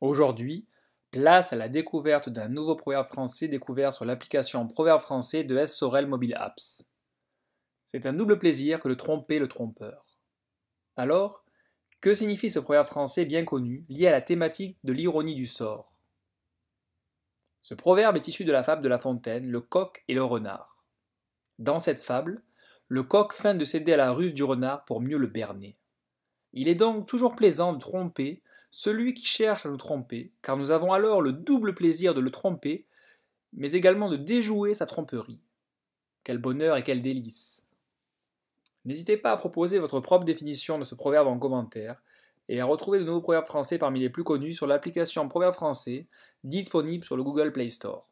Aujourd'hui, place à la découverte d'un nouveau proverbe français découvert sur l'application Proverbe français de S. Sorel Mobile Apps. C'est un double plaisir que de tromper le trompeur. Alors, que signifie ce proverbe français bien connu, lié à la thématique de l'ironie du sort Ce proverbe est issu de la fable de La Fontaine, Le coq et le renard. Dans cette fable, le coq feint de céder à la ruse du renard pour mieux le berner. Il est donc toujours plaisant de tromper celui qui cherche à nous tromper, car nous avons alors le double plaisir de le tromper, mais également de déjouer sa tromperie. Quel bonheur et quel délice. N'hésitez pas à proposer votre propre définition de ce proverbe en commentaire et à retrouver de nouveaux proverbes français parmi les plus connus sur l'application Proverbe français disponible sur le Google Play Store.